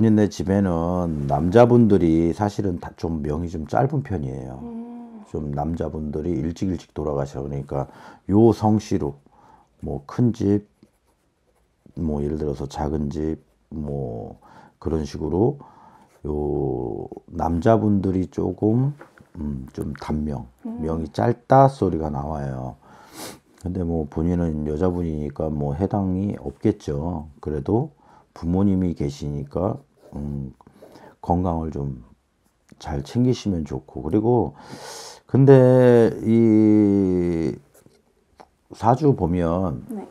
본인네 집에는 남자분들이 사실은 다 좀 명이 좀 짧은 편이에요. 음. 좀 남자분들이 일찍 일찍 돌아가셔 그러니까 요 성씨로 뭐 큰 집, 뭐 예를 들어서 작은 집, 뭐 그런 식으로 요 남자분들이 조금 음, 좀 단명, 음. 명이 짧다 소리가 나와요. 근데 뭐 본인은 여자분이니까 뭐 해당이 없겠죠. 그래도 부모님이 계시니까 음, 건강을 좀 잘 챙기시면 좋고 그리고 근데 이 사주 보면 네.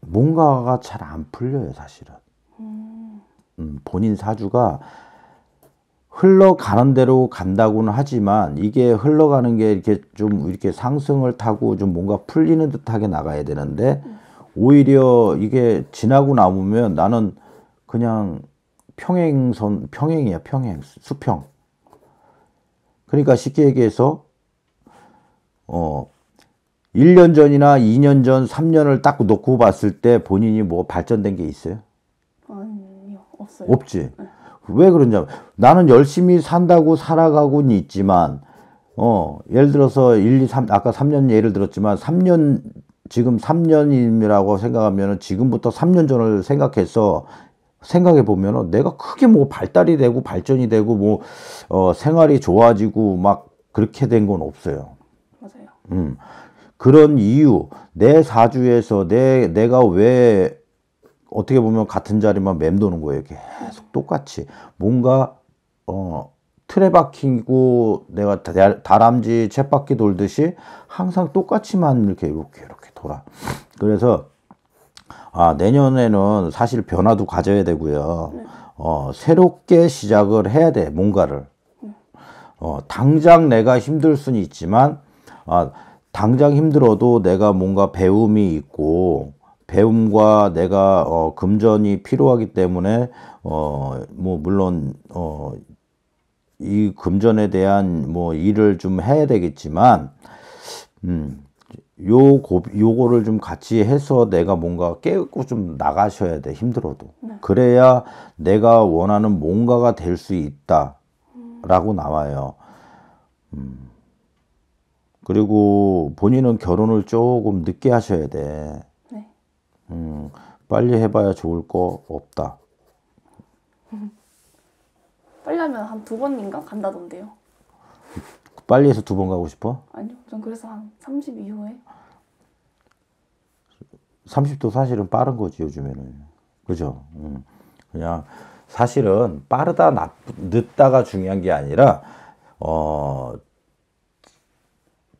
뭔가가 잘 안 풀려요 사실은 음. 음, 본인 사주가 흘러가는 대로 간다고는 하지만 이게 흘러가는 게 이렇게 좀 이렇게 상승을 타고 좀 뭔가 풀리는 듯하게 나가야 되는데 음. 오히려 이게 지나고 남으면 나는 그냥 평행선, 평행이야, 평행, 수평. 그러니까 쉽게 얘기해서, 어, 1년 전이나 2년 전, 3년을 딱 놓고 봤을 때 본인이 뭐 발전된 게 있어요? 아니요, 없어요. 없지. 네. 왜 그러냐면, 나는 열심히 산다고 살아가고는 있지만, 어, 예를 들어서 1, 2, 3, 아까 3년 예를 들었지만, 3년 지금 3년이라고 생각하면 지금부터 3년 전을 생각해서 생각해 보면 내가 크게 뭐 발달이 되고 발전이 되고 뭐 어, 생활이 좋아지고 막 그렇게 된 건 없어요. 맞아요. 음. 그런 이유, 내 사주에서 내, 내가 왜 어떻게 보면 같은 자리만 맴도는 거예요. 계속 똑같이. 뭔가, 어, 틀에 박히고 내가 다람쥐 쳇바퀴 돌듯이 항상 똑같이만 이렇게, 이렇게, 이렇게. 돌아. 그래서 아, 내년에는 사실 변화도 가져야 되고요. 어, 새롭게 시작을 해야 돼, 뭔가를. 어, 당장 내가 힘들 수는 있지만, 아, 당장 힘들어도 내가 뭔가 배움이 있고, 배움과 내가 어, 금전이 필요하기 때문에, 어, 뭐, 물론, 어, 이 금전에 대한 뭐 일을 좀 해야 되겠지만, 음, 요 고, 요거를 좀 같이 해서 내가 뭔가 깨우고 좀 나가셔야 돼 힘들어도 네. 그래야 내가 원하는 뭔가가 될 수 있다라고 음. 나와요. 음. 그리고 본인은 결혼을 조금 늦게 하셔야 돼. 네. 음, 빨리 해봐야 좋을 거 없다. 음. 빨리 하면 한 두 번인가 간다던데요. 빨리 해서 두 번 가고 싶어? 아니요. 전 그래서 한 30 이후에. 30도 사실은 빠른 거지, 요즘에는. 그죠? 음. 그냥 사실은 빠르다, 나, 늦다가 중요한 게 아니라, 어,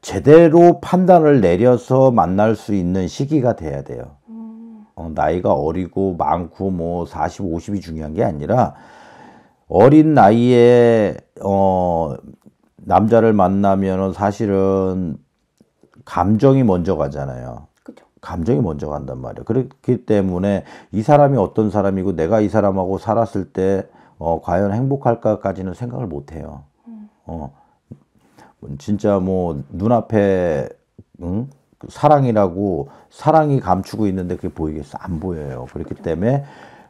제대로 판단을 내려서 만날 수 있는 시기가 돼야 돼요. 음. 어, 나이가 어리고 많고 뭐 40, 50이 중요한 게 아니라 어린 나이에 어, 남자를 만나면은 사실은 감정이 먼저 가잖아요. 그쵸. 감정이 먼저 간단 말이에요. 그렇기 때문에 이 사람이 어떤 사람이고 내가 이 사람하고 살았을 때 어, 과연 행복할까까지는 생각을 못 해요. 음. 어, 진짜 뭐 눈앞에 응? 사랑이라고 사랑이 감추고 있는데 그게 보이겠어? 안 보여요. 그렇기 그쵸. 때문에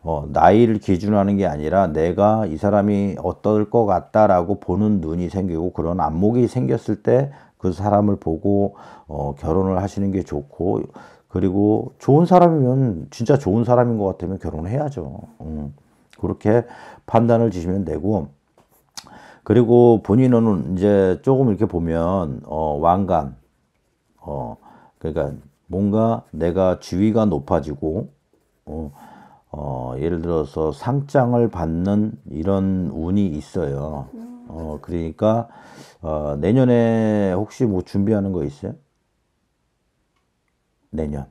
어, 나이를 기준 하는 게 아니라 내가 이 사람이 어떨 것 같다라고 보는 눈이 생기고 그런 안목이 생겼을 때 그 사람을 보고 어, 결혼을 하시는 게 좋고 그리고 좋은 사람이면 진짜 좋은 사람인 것 같으면 결혼해야죠. 을 음, 그렇게 판단을 지시면 되고 그리고 본인은 이제 조금 이렇게 보면 어, 왕관 어, 그러니까 뭔가 내가 지위가 높아지고 어, 어, 예를 들어서 상장을 받는 이런 운이 있어요. 어, 그러니까 어, 내년에 혹시 뭐 준비하는 거 있어요? 내년.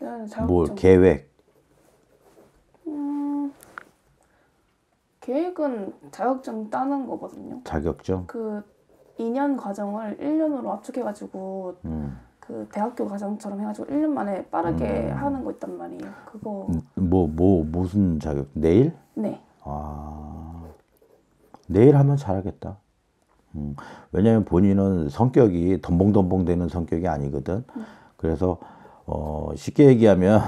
뭘 네, 뭐 계획? 음, 계획은 자격증 따는 거거든요. 자격증? 그 2년 과정을 1년으로 압축해가지고 음. 그 대학교 과정처럼 해가지고 1년 만에 빠르게 음. 하는 거 있단 말이에요. 그거 뭐, 뭐 무슨 자격? 내일? 네. 아 내일 하면 잘하겠다. 음, 왜냐면 본인은 성격이 덤벙덤벙 되는 성격이 아니거든. 음. 그래서 어, 쉽게 얘기하면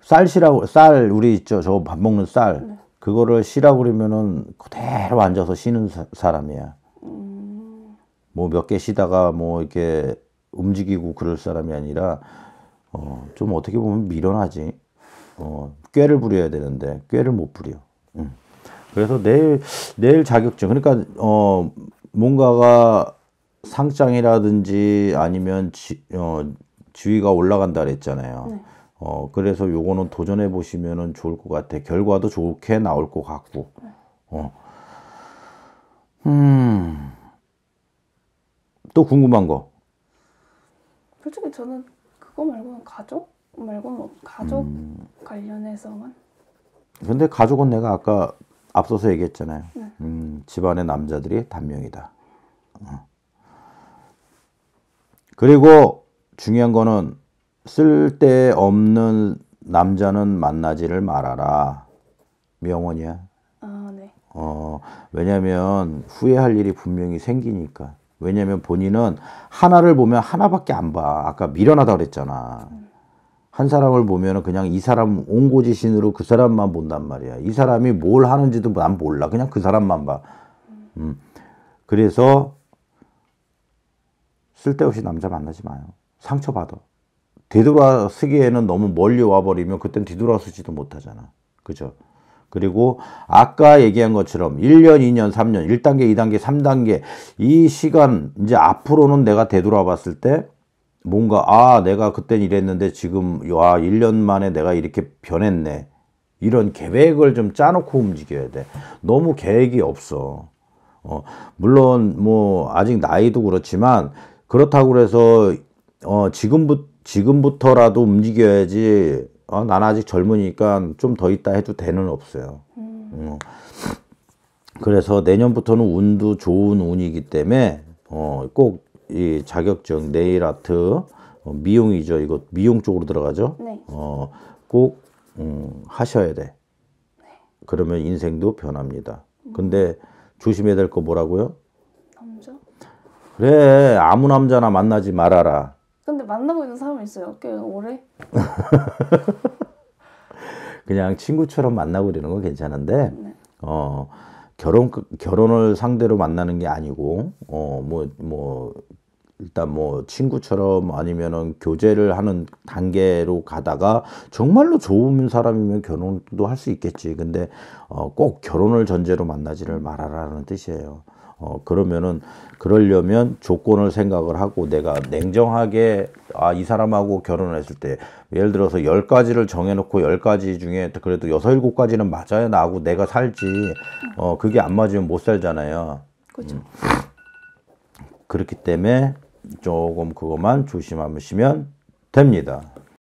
쌀씨라고쌀 우리 있죠. 저 밥 먹는 쌀 네. 그거를 씨라고 그러면은 그대로 앉아서 쉬는 사, 람이야 음. 뭐 몇 개 쉬다가 뭐 이렇게 움직이고 그럴 사람이 아니라 어, 좀 어떻게 보면 미련하지. 어, 꾀를 부려야 되는데 꾀를 못 부려. 음. 그래서 내일 내일 자격증 그러니까 어, 뭔가가 상장이라든지 아니면 지, 어, 지위가 올라간다 그랬잖아요. 네. 어, 그래서 요거는 도전해 보시면은 좋을 것 같아. 결과도 좋게 나올 것 같고. 어. 음. 또 궁금한 거. 솔직히 저는 그거 말고는 가족 말고는 뭐 가족 음. 관련해서만 근데 가족은 내가 아까 앞서서 얘기했잖아요. 네. 음, 집안의 남자들이 단명이다. 어. 그리고 중요한 거는 쓸데없는 남자는 만나지를 말아라. 명언이야. 아네 어, 왜냐면 후회할 일이 분명히 생기니까. 왜냐면 본인은 하나를 보면 하나밖에 안 봐. 아까 미련하다 그랬잖아. 한 사람을 보면은 그냥 이 사람 온고지신으로 그 사람만 본단 말이야. 이 사람이 뭘 하는지도 난 몰라. 그냥 그 사람만 봐. 음. 그래서 쓸데없이 남자 만나지 마요. 상처받아. 되돌아 쓰기에는 너무 멀리 와버리면 그땐 뒤돌아 서지도 못하잖아. 그죠? 그리고 아까 얘기한 것처럼 1년, 2년, 3년, 1단계, 2단계, 3단계 이 시간 이제 앞으로는 내가 되돌아 봤을 때 뭔가 아 내가 그땐 이랬는데 지금 와 1년 만에 내가 이렇게 변했네 이런 계획을 좀 짜놓고 움직여야 돼 너무 계획이 없어 어, 물론 뭐 아직 나이도 그렇지만 그렇다고 그래서 어, 지금부, 지금부터라도 움직여야지 어, 난 아직 젊으니까 좀 더 있다 해도 되는 없어요. 음. 어. 그래서 내년부터는 운도 좋은 운이기 때문에 어, 꼭 이 자격증 네일 아트 어, 미용이죠. 이거 미용 쪽으로 들어가죠. 네. 어, 꼭 음, 하셔야 돼. 네. 그러면 인생도 변합니다. 음. 근데 조심해야 될 거 뭐라고요? 남자? 그래 아무 남자나 만나지 말아라. 근데 만나고 있는 사람이 있어요. 꽤 오래. 그냥 친구처럼 만나고 이러는 건 괜찮은데 네. 어 결혼 결혼을 상대로 만나는 게 아니고 어뭐뭐 뭐 일단 뭐 친구처럼 아니면은 교제를 하는 단계로 가다가 정말로 좋은 사람이면 결혼도 할 수 있겠지. 근데 어꼭 결혼을 전제로 만나지를 말아라는 뜻이에요. 어, 그러면은 그러려면 조건을 생각을 하고 내가 냉정하게 아 이 사람하고 결혼했을 때 예를 들어서 열가지를 정해놓고 열가지 중에 그래도 여섯 일곱 가지는 맞아야 나하고 내가 살지 어 그게 안 맞으면 못 살잖아요 그렇죠. 음. 그렇기 때문에 조금 그것만 조심하시면 됩니다